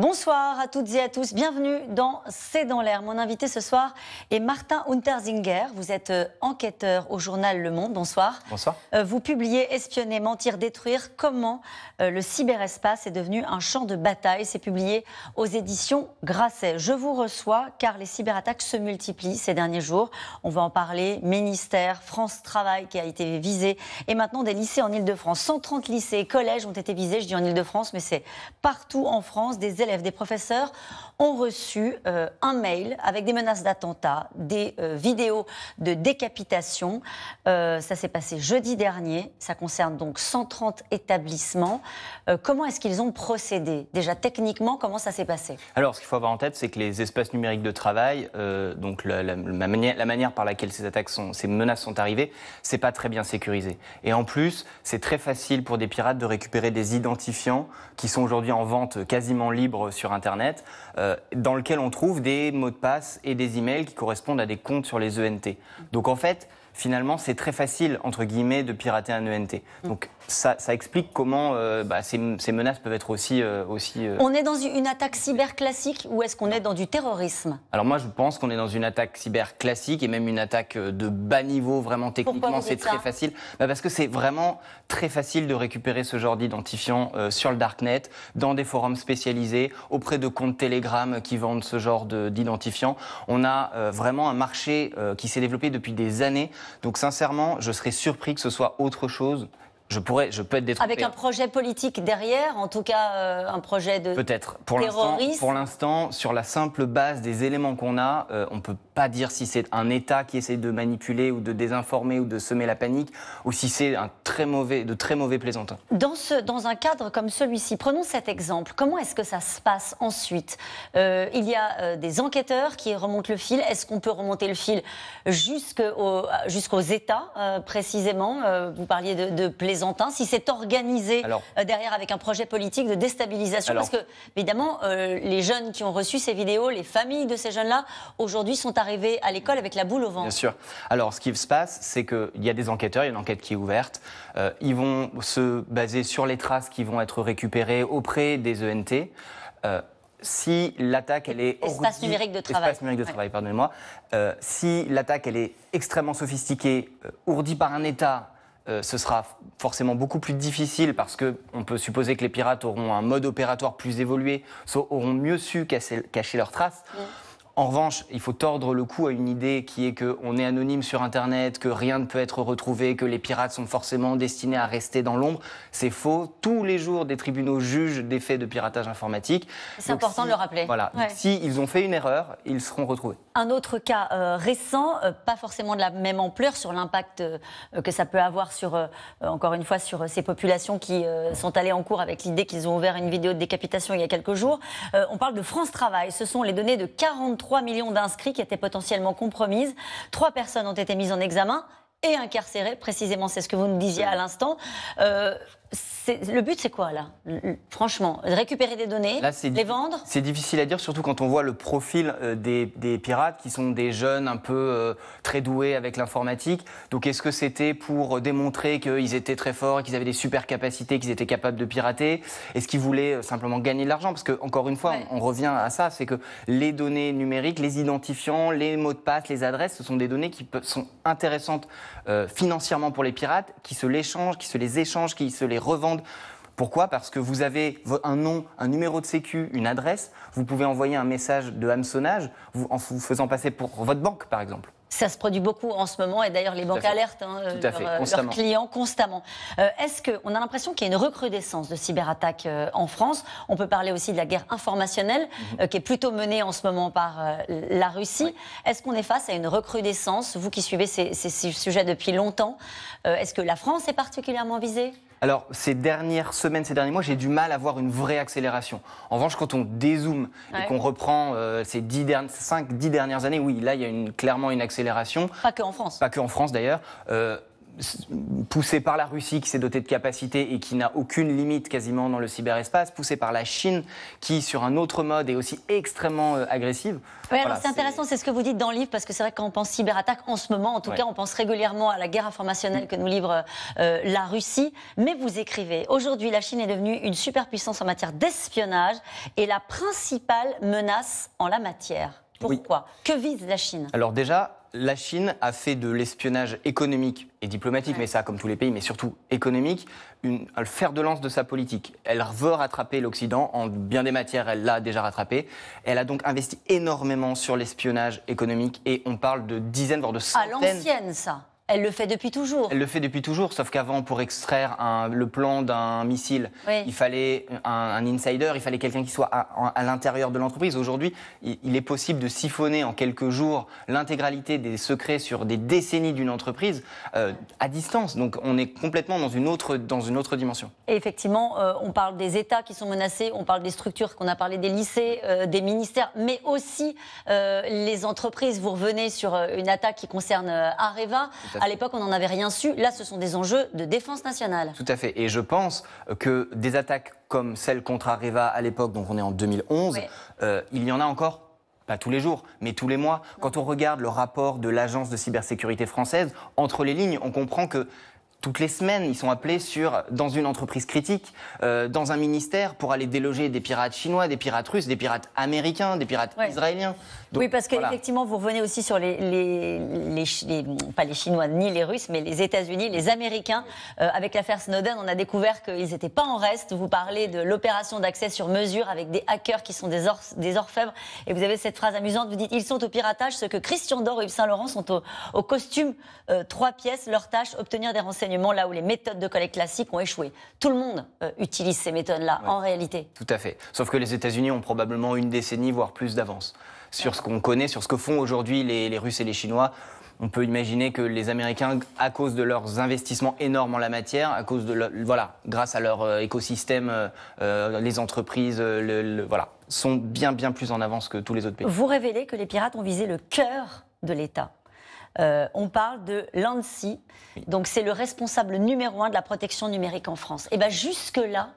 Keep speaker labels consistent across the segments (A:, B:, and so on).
A: Bonsoir à toutes et à tous, bienvenue dans C'est dans l'air. Mon invité ce soir est Martin Unterzinger. Vous êtes euh, enquêteur au journal Le Monde. Bonsoir. Bonsoir. Euh, vous publiez Espionner, mentir, détruire, comment euh, le cyberespace est devenu un champ de bataille. C'est publié aux éditions Grasset. Je vous reçois car les cyberattaques se multiplient ces derniers jours. On va en parler. Ministère, France Travail qui a été visé et maintenant des lycées en Ile-de-France. 130 lycées et collèges ont été visés, je dis en Ile-de-France, mais c'est partout en France. Des des professeurs ont reçu euh, un mail avec des menaces d'attentat, des euh, vidéos de décapitation. Euh, ça s'est passé jeudi dernier. Ça concerne donc 130 établissements. comment est-ce qu'ils ont procédé Déjà techniquement, comment ça s'est passé
B: Alors, ce qu'il faut avoir en tête, c'est que les espaces numériques de travail, donc la, la, manière, la, manière, par laquelle ces attaques sont, ces menaces sont arrivées, c'est pas très bien sécurisé. Et en plus, c'est très facile pour des pirates de récupérer des identifiants qui sont aujourd'hui en vente quasiment libre sur Internet, euh, dans lequel on trouve des mots de passe et des emails qui correspondent à des comptes sur les ENT. Donc en fait, finalement, c'est très facile, entre guillemets, de pirater un ENT. Mm. Donc ça, explique comment euh, bah, ces, menaces peuvent être aussi... Euh, aussi euh, On est
A: dans une attaque cyber classique ou est-ce qu'on est dans du terrorisme
B: Alors moi, je pense qu'on est dans une attaque cyber classique et même une attaque de bas niveau, vraiment techniquement, c'est très facile. Bah, parce que c'est vraiment très facile de récupérer ce genre d'identifiant sur le Darknet, dans des forums spécialisés, auprès de comptes Telegram qui vendent ce genre d'identifiant. On a vraiment un marché qui s'est développé depuis des années donc sincèrement, je serais surpris que ce soit autre chose je pourrais, je peux être Avec un
A: projet politique derrière, en tout cas euh, un projet de
B: peut-être pour l'instant. Pour l'instant, sur la simple base des éléments qu'on a, on euh, on peut pas dire si c'est un État qui essaie de manipuler ou de désinformer ou de semer la panique, ou si c'est un très mauvais, de très mauvais plaisantins.
A: Dans ce, dans un cadre comme celui-ci, prenons cet exemple. Comment est-ce que ça se passe ensuite euh, Il y a des enquêteurs qui remontent le fil. Est-ce qu'on peut remonter le fil jusqu'aux États précisément Vous parliez de, de plaisantins si c'est organisé euh, derrière avec un projet politique de déstabilisation. parce que, évidemment, euh, les jeunes qui ont reçu ces vidéos, les familles de ces jeunes-là, aujourd'hui sont arrivés à l'école avec la boule au ventre. Bien sûr.
B: Alors, ce qui se passe, c'est qu'il y a des enquêteurs, il y a une enquête qui est ouverte. Euh, ils vont se baser sur les traces qui vont être récupérées auprès des ENT. si l'attaque elle est espace numérique de travail, espace numérique de travail, pardonnez-moi, si l'attaque elle est extrêmement sophistiquée, ourdie par un État euh, ce sera forcément beaucoup plus difficile parce qu'on peut supposer que les pirates auront un mode opératoire plus évolué, auront mieux su cacher leurs traces. En revanche, il faut tordre le cou à une idée qui est qu'on est anonyme sur Internet, que rien ne peut être retrouvé, que les pirates sont forcément destinés à rester dans l'ombre. C'est faux. Tous les jours, des tribunaux jugent des faits de piratage informatique. C'est important de le rappeler. Voilà. Si ils ont fait une erreur, ils seront retrouvés.
A: Un autre cas euh, récent, euh, pas forcément de la même ampleur sur l'impact euh, que ça peut avoir sur, encore une fois, sur ces populations qui sont allées en cours avec l'idée qu'ils ont ouvert une vidéo de décapitation il y a quelques jours. on parle de France Travail. Ce sont les données de 40 3 millions d'inscrits qui étaient potentiellement compromises. Trois personnes ont été mises en examen et incarcérées, précisément, c'est ce que vous nous disiez à l'instant. Euh, le but, c'est quoi là Franchement, récupérer des données, les vendre
B: C'est difficile à dire, surtout quand on voit le profil euh, des, pirates, qui sont des jeunes un peu euh, très doués avec l'informatique. Donc, est-ce que c'était pour euh, démontrer qu'ils étaient très forts, qu'ils avaient des super capacités, qu'ils étaient capables de pirater Est-ce qu'ils voulaient simplement gagner de l'argent Parce que, encore une fois, on, revient à ça c'est que les données numériques, les identifiants, les mots de passe, les adresses, ce sont des données qui sont intéressantes financièrement pour les pirates, qui se l'échangent, qui se les échangent, qui se les revendre. Pourquoi Parce que vous avez un nom, un numéro de sécu, une adresse, vous pouvez envoyer un message de hameçonnage en vous faisant passer pour votre banque, par exemple.
A: Ça se produit beaucoup en ce moment et d'ailleurs les banques alertent hein, euh, leurs, euh, clients constamment. Euh, est-ce qu'on a l'impression qu'il y a une recrudescence de cyberattaques en France On peut parler aussi de la guerre informationnelle mhm. qui est plutôt menée en ce moment par la Russie. Est-ce qu'on est face à une recrudescence Vous qui suivez ces sujets depuis longtemps, est-ce que la France est particulièrement visée
B: alors, ces dernières semaines, ces derniers mois, j'ai du mal à voir une vraie accélération. En revanche, quand on dézoome et qu'on reprend euh, ces dix dernières, 5, 10 dernières années, oui, là, il y a une, clairement une accélération. Pas que en France. Pas que en France, d'ailleurs. Euh, poussée par la Russie qui s'est dotée de capacités et qui n'a aucune limite quasiment dans le cyberespace, poussée par la Chine qui, sur un autre mode, est aussi extrêmement euh, agressive. c'est intéressant,
A: c'est ce que vous dites dans le livre, parce que c'est vrai que on pense cyberattaque, en ce moment, en tout cas, on pense régulièrement à la guerre informationnelle que nous livre euh, la Russie. Mais vous écrivez, aujourd'hui, la Chine est devenue une superpuissance en matière d'espionnage et la principale menace en la matière. Pourquoi Que vise la Chine
B: Alors déjà, la Chine a fait de l'espionnage économique et diplomatique, mais ça comme tous les pays, mais surtout économique, une, fer de lance de sa politique. Elle veut rattraper l'Occident, en bien des matières elle l'a déjà rattrapé. Elle a donc investi énormément sur l'espionnage économique et on parle de dizaines, voire de centaines... À
A: l'ancienne ça elle le fait depuis toujours. Elle
B: le fait depuis toujours, sauf qu'avant, pour extraire le plan d'un missile, il fallait un, insider, il fallait quelqu'un qui soit à, l'intérieur de l'entreprise. Aujourd'hui, il, est possible de siphonner en quelques jours l'intégralité des secrets sur des décennies d'une entreprise euh, à distance. Donc, on est complètement dans une autre, dans une autre dimension.
A: Et effectivement, euh, on parle des États qui sont menacés, on parle des structures qu'on a parlé, des lycées, euh, des ministères, mais aussi les entreprises. Vous revenez sur une attaque qui concerne Areva à l'époque, on n'en avait rien su. Là, ce sont des enjeux de défense nationale.
B: Tout à fait. Et je pense que des attaques comme celle contre Areva à l'époque, donc on est en 2011, euh, il y en a encore pas tous les jours, mais tous les mois. Quand on regarde le rapport de l'Agence de cybersécurité française, entre les lignes, on comprend que toutes les semaines, ils sont appelés sur dans une entreprise critique, euh, dans un ministère pour aller déloger des pirates chinois, des pirates russes, des pirates américains, des pirates israéliens. oui, parce qu'effectivement,
A: vous revenez aussi sur les, pas les Chinois ni les Russes, mais les États-Unis, les Américains. Euh, avec l'affaire Snowden, on a découvert qu'ils n'étaient pas en reste. Vous parlez de l'opération d'accès sur mesure avec des hackers qui sont des, or, des orfèvres, et vous avez cette phrase amusante. Vous dites ils sont au piratage, ce que Christian Dor et Yves Saint Laurent sont au, costume euh, trois pièces. Leur tâche obtenir des renseignements là où les méthodes de collecte classiques ont échoué. Tout le monde euh, utilise ces méthodes-là en réalité.
B: Tout à fait. Sauf que les États-Unis ont probablement une décennie, voire plus d'avance sur ce qu'on connaît, sur ce que font aujourd'hui les, Russes et les Chinois. On peut imaginer que les Américains, à cause de leurs investissements énormes en la matière, à cause de voilà, grâce à leur euh, écosystème, euh, les entreprises, voilà, sont bien bien plus en avance que tous les autres pays. Vous
A: révélez que les pirates ont visé le cœur de l'État. Euh, on parle de l'ANSI, donc c'est le responsable numéro un de la protection numérique en France. Et eh bien jusque-là,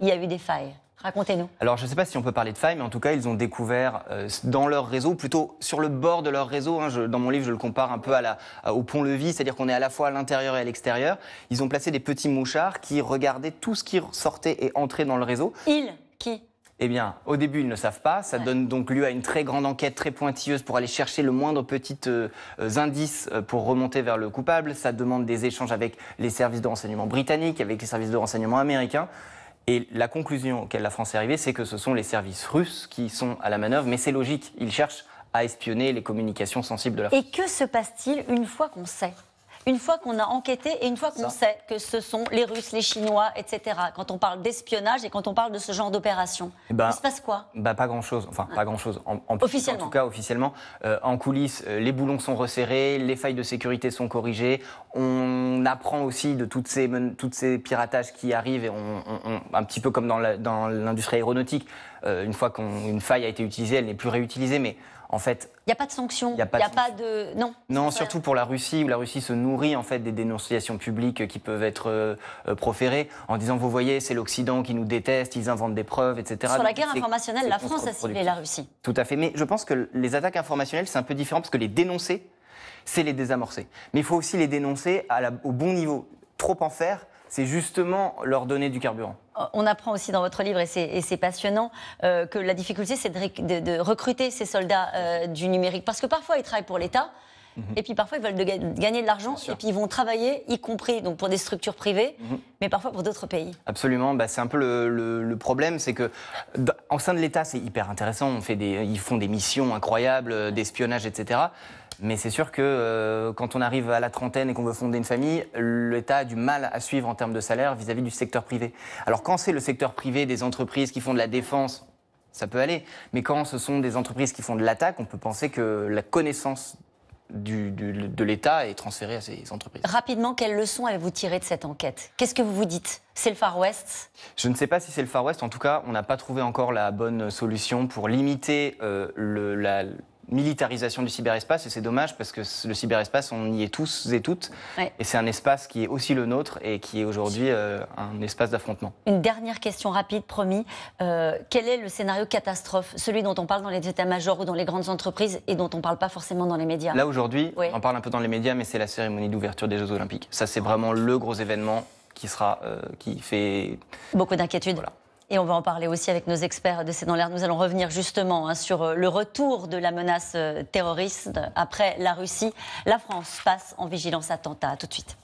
A: il y a eu des failles. Racontez-nous.
B: Alors, je ne sais pas si on peut parler de failles, mais en tout cas, ils ont découvert euh, dans leur réseau, plutôt sur le bord de leur réseau. Hein, dans mon livre, je le compare un peu au pont-levis, c'est-à-dire qu'on est à la fois à l'intérieur et à l'extérieur. Ils ont placé des petits mouchards qui regardaient tout ce qui sortait et entrait dans le réseau. Ils eh bien, au début, ils ne savent pas. Ça donne donc lieu à une très grande enquête, très pointilleuse, pour aller chercher le moindre petit euh, euh, indice euh, pour remonter vers le coupable. Ça demande des échanges avec les services de renseignement britanniques, avec les services de renseignement américains. Et la conclusion laquelle la France est arrivée, c'est que ce sont les services russes qui sont à la manœuvre, mais c'est logique, ils cherchent à espionner les communications sensibles de la France.
A: Et que se passe-t-il une fois qu'on sait une fois qu'on a enquêté et une fois qu'on sait que ce sont les Russes, les Chinois, etc., quand on parle d'espionnage et quand on parle de ce genre d'opération, eh
B: ben, il se passe quoi bah, Pas grand-chose. Enfin, pas grand-chose. En, En tout cas, officiellement. Euh, en coulisses, euh, les boulons sont resserrés, les failles de sécurité sont corrigées. On apprend aussi de toutes ces, toutes ces piratages qui arrivent, et un petit peu comme dans l'industrie aéronautique. Euh, une fois qu'une faille a été utilisée, elle n'est plus réutilisée, mais fait. Il n'y a pas de sanctions. Il pas, de... Non. surtout pour la Russie, où la Russie se nourrit en fait des dénonciations publiques qui peuvent être euh, euh, proférées en disant vous voyez, c'est l'Occident qui nous déteste, ils inventent des preuves, etc. Sur la guerre informationnelle, la France a ciblé la Russie. Tout à fait. Mais je pense que les attaques informationnelles, c'est un peu différent parce que les dénoncer, c'est les désamorcer. Mais il faut aussi les dénoncer au bon niveau. Trop en faire, c'est justement leur donner du carburant.
A: On apprend aussi dans votre livre, et c'est passionnant, euh, que la difficulté, c'est de, recruter ces soldats euh, du numérique. Parce que parfois, ils travaillent pour l'État. Mhm. Et puis parfois, ils veulent gagner de l'argent et puis ils vont travailler, y compris donc pour des structures privées, mhm. mais parfois pour d'autres pays.
B: Absolument, bah, c'est un peu le, problème, c'est que en sein de l'État, c'est hyper intéressant. On fait des, ils font des missions incroyables, euh, d'espionnage, etc. Mais c'est sûr que euh, quand on arrive à la trentaine et qu'on veut fonder une famille, l'État a du mal à suivre en termes de salaire vis-à-vis du secteur privé. Alors quand c'est le secteur privé des entreprises qui font de la défense, ça peut aller. Mais quand ce sont des entreprises qui font de l'attaque, on peut penser que la connaissance du, de l'État est transférée à ces entreprises.
A: Rapidement, quelle leçon avez-vous tirer de cette enquête Qu'est-ce que vous vous dites C'est le Far West
B: Je ne sais pas si c'est le Far West. En tout cas, on n'a pas trouvé encore la bonne solution pour limiter euh, le, la militarisation du cyberespace et c'est dommage parce que le cyberespace, on y est tous et toutes. Et c'est un espace qui est aussi le nôtre et qui est aujourd'hui euh, un espace d'affrontement.
A: Une dernière question rapide, promis. Euh, quel est le scénario catastrophe Celui dont on parle dans les états-majors ou dans les grandes entreprises et dont on ne parle pas forcément dans les médias Là
B: aujourd'hui, on parle un peu dans les médias, mais c'est la cérémonie d'ouverture des Jeux Olympiques. Ça, c'est vraiment le gros événement qui sera, euh, qui fait...
A: Beaucoup d'inquiétude. Voilà et on va en parler aussi avec nos experts de C'est dans l'air. Nous allons revenir justement hein, sur euh, le retour de la menace euh, terroriste après la Russie. La France passe en vigilance attentat. tout de suite.